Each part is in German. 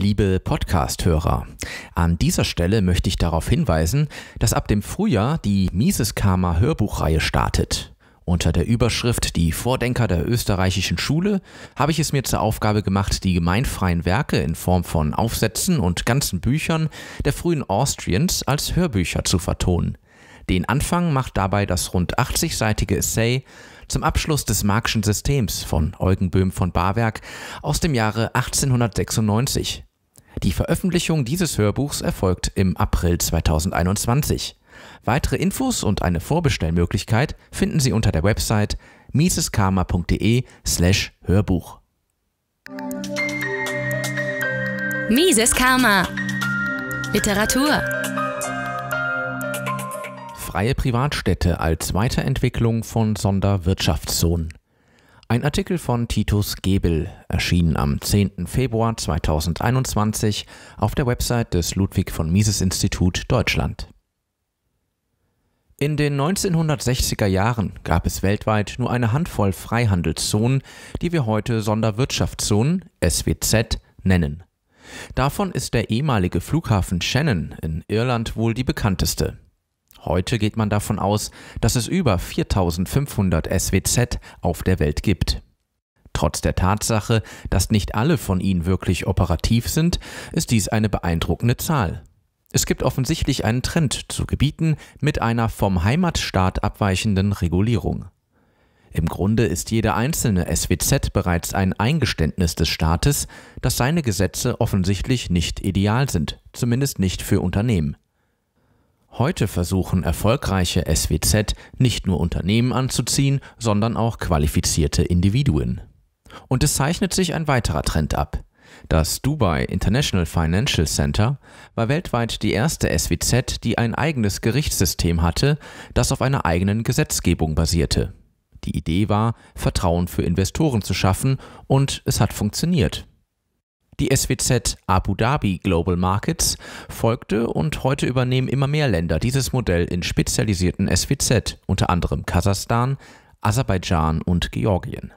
Liebe Podcast-Hörer, an dieser Stelle möchte ich darauf hinweisen, dass ab dem Frühjahr die Mises Karma Hörbuchreihe startet. Unter der Überschrift Die Vordenker der österreichischen Schule habe ich es mir zur Aufgabe gemacht, die gemeinfreien Werke in Form von Aufsätzen und ganzen Büchern der frühen Austrians als Hörbücher zu vertonen. Den Anfang macht dabei das rund 80-seitige Essay zum Abschluss des Marxischen Systems von Eugen Böhm von Barwerk aus dem Jahre 1896. Die Veröffentlichung dieses Hörbuchs erfolgt im April 2021. Weitere Infos und eine Vorbestellmöglichkeit finden Sie unter der Website miseskarma.de slash Hörbuch. Mises Karma Literatur Freie Privatstädte als Weiterentwicklung von Sonderwirtschaftszonen ein Artikel von Titus Gebel erschien am 10. Februar 2021 auf der Website des Ludwig von Mises Institut Deutschland. In den 1960er Jahren gab es weltweit nur eine Handvoll Freihandelszonen, die wir heute Sonderwirtschaftszonen SWZ nennen. Davon ist der ehemalige Flughafen Shannon in Irland wohl die bekannteste. Heute geht man davon aus, dass es über 4500 SWZ auf der Welt gibt. Trotz der Tatsache, dass nicht alle von ihnen wirklich operativ sind, ist dies eine beeindruckende Zahl. Es gibt offensichtlich einen Trend zu Gebieten mit einer vom Heimatstaat abweichenden Regulierung. Im Grunde ist jeder einzelne SWZ bereits ein Eingeständnis des Staates, dass seine Gesetze offensichtlich nicht ideal sind, zumindest nicht für Unternehmen. Heute versuchen erfolgreiche SWZ nicht nur Unternehmen anzuziehen, sondern auch qualifizierte Individuen. Und es zeichnet sich ein weiterer Trend ab. Das Dubai International Financial Center war weltweit die erste SWZ, die ein eigenes Gerichtssystem hatte, das auf einer eigenen Gesetzgebung basierte. Die Idee war, Vertrauen für Investoren zu schaffen, und es hat funktioniert. Die SWZ Abu Dhabi Global Markets folgte und heute übernehmen immer mehr Länder dieses Modell in spezialisierten SWZ, unter anderem Kasachstan, Aserbaidschan und Georgien.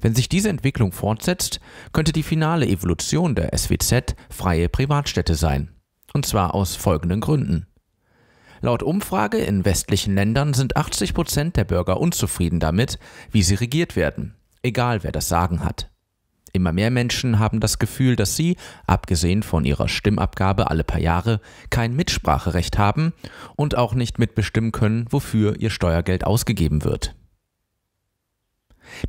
Wenn sich diese Entwicklung fortsetzt, könnte die finale Evolution der SWZ freie Privatstädte sein. Und zwar aus folgenden Gründen. Laut Umfrage in westlichen Ländern sind 80 Prozent der Bürger unzufrieden damit, wie sie regiert werden, egal wer das Sagen hat. Immer mehr Menschen haben das Gefühl, dass sie, abgesehen von ihrer Stimmabgabe alle paar Jahre, kein Mitspracherecht haben und auch nicht mitbestimmen können, wofür ihr Steuergeld ausgegeben wird.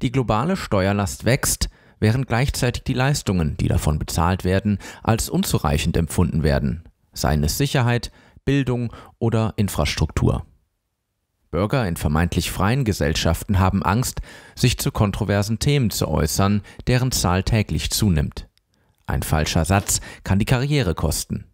Die globale Steuerlast wächst, während gleichzeitig die Leistungen, die davon bezahlt werden, als unzureichend empfunden werden, seien es Sicherheit, Bildung oder Infrastruktur. Bürger in vermeintlich freien Gesellschaften haben Angst, sich zu kontroversen Themen zu äußern, deren Zahl täglich zunimmt. Ein falscher Satz kann die Karriere kosten.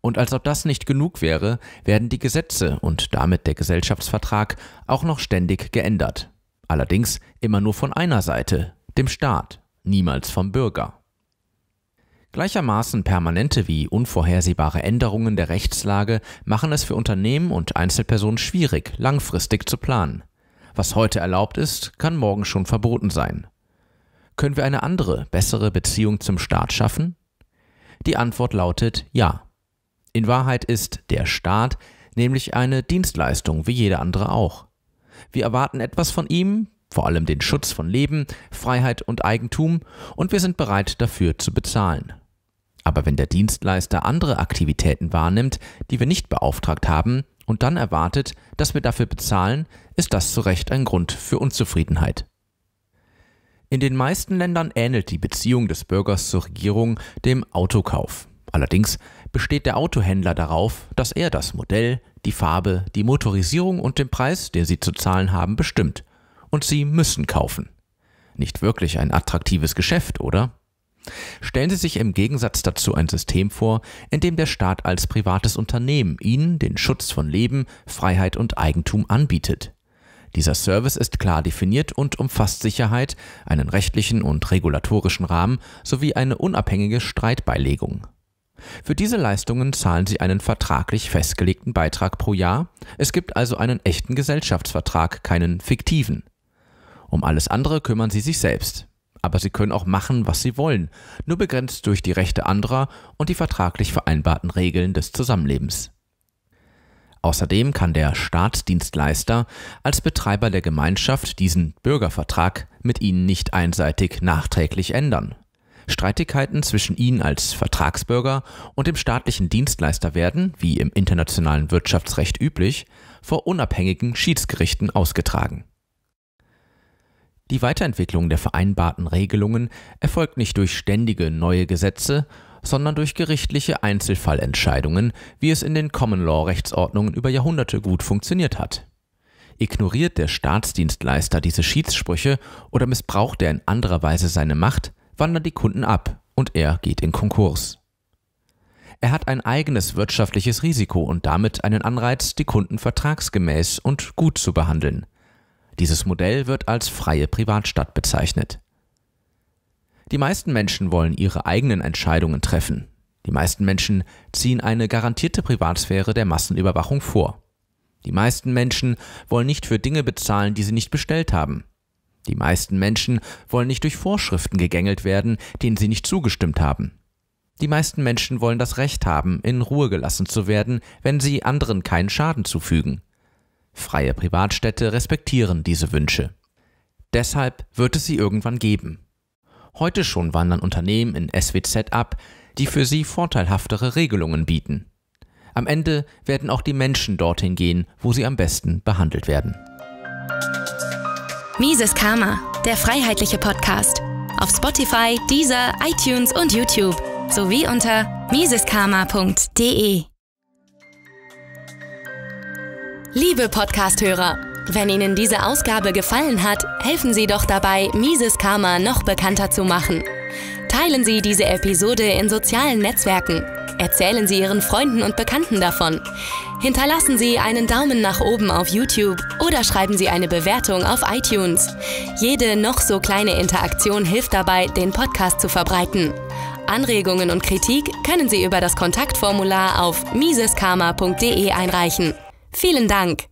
Und als ob das nicht genug wäre, werden die Gesetze und damit der Gesellschaftsvertrag auch noch ständig geändert. Allerdings immer nur von einer Seite, dem Staat, niemals vom Bürger. Gleichermaßen permanente wie unvorhersehbare Änderungen der Rechtslage machen es für Unternehmen und Einzelpersonen schwierig, langfristig zu planen. Was heute erlaubt ist, kann morgen schon verboten sein. Können wir eine andere, bessere Beziehung zum Staat schaffen? Die Antwort lautet ja. In Wahrheit ist der Staat nämlich eine Dienstleistung wie jede andere auch. Wir erwarten etwas von ihm, vor allem den Schutz von Leben, Freiheit und Eigentum, und wir sind bereit dafür zu bezahlen. Aber wenn der Dienstleister andere Aktivitäten wahrnimmt, die wir nicht beauftragt haben und dann erwartet, dass wir dafür bezahlen, ist das zu Recht ein Grund für Unzufriedenheit. In den meisten Ländern ähnelt die Beziehung des Bürgers zur Regierung dem Autokauf. Allerdings besteht der Autohändler darauf, dass er das Modell, die Farbe, die Motorisierung und den Preis, den sie zu zahlen haben, bestimmt. Und sie müssen kaufen. Nicht wirklich ein attraktives Geschäft, oder? Stellen Sie sich im Gegensatz dazu ein System vor, in dem der Staat als privates Unternehmen Ihnen den Schutz von Leben, Freiheit und Eigentum anbietet. Dieser Service ist klar definiert und umfasst Sicherheit, einen rechtlichen und regulatorischen Rahmen sowie eine unabhängige Streitbeilegung. Für diese Leistungen zahlen Sie einen vertraglich festgelegten Beitrag pro Jahr, es gibt also einen echten Gesellschaftsvertrag, keinen fiktiven. Um alles andere kümmern Sie sich selbst aber sie können auch machen, was sie wollen, nur begrenzt durch die Rechte anderer und die vertraglich vereinbarten Regeln des Zusammenlebens. Außerdem kann der Staatsdienstleister als Betreiber der Gemeinschaft diesen Bürgervertrag mit ihnen nicht einseitig nachträglich ändern. Streitigkeiten zwischen ihnen als Vertragsbürger und dem staatlichen Dienstleister werden, wie im internationalen Wirtschaftsrecht üblich, vor unabhängigen Schiedsgerichten ausgetragen die Weiterentwicklung der vereinbarten Regelungen erfolgt nicht durch ständige neue Gesetze, sondern durch gerichtliche Einzelfallentscheidungen, wie es in den Common Law Rechtsordnungen über Jahrhunderte gut funktioniert hat. Ignoriert der Staatsdienstleister diese Schiedssprüche oder missbraucht er in anderer Weise seine Macht, wandern die Kunden ab und er geht in Konkurs. Er hat ein eigenes wirtschaftliches Risiko und damit einen Anreiz, die Kunden vertragsgemäß und gut zu behandeln. Dieses Modell wird als freie Privatstadt bezeichnet. Die meisten Menschen wollen ihre eigenen Entscheidungen treffen. Die meisten Menschen ziehen eine garantierte Privatsphäre der Massenüberwachung vor. Die meisten Menschen wollen nicht für Dinge bezahlen, die sie nicht bestellt haben. Die meisten Menschen wollen nicht durch Vorschriften gegängelt werden, denen sie nicht zugestimmt haben. Die meisten Menschen wollen das Recht haben, in Ruhe gelassen zu werden, wenn sie anderen keinen Schaden zufügen. Freie Privatstädte respektieren diese Wünsche. Deshalb wird es sie irgendwann geben. Heute schon wandern Unternehmen in SWZ ab, die für sie vorteilhaftere Regelungen bieten. Am Ende werden auch die Menschen dorthin gehen, wo sie am besten behandelt werden. Mises Karma, der freiheitliche Podcast. Auf Spotify, Deezer, iTunes und YouTube sowie unter miseskarma.de. Liebe Podcasthörer, wenn Ihnen diese Ausgabe gefallen hat, helfen Sie doch dabei, Mises Karma noch bekannter zu machen. Teilen Sie diese Episode in sozialen Netzwerken. Erzählen Sie Ihren Freunden und Bekannten davon. Hinterlassen Sie einen Daumen nach oben auf YouTube oder schreiben Sie eine Bewertung auf iTunes. Jede noch so kleine Interaktion hilft dabei, den Podcast zu verbreiten. Anregungen und Kritik können Sie über das Kontaktformular auf miseskarma.de einreichen. Vielen Dank!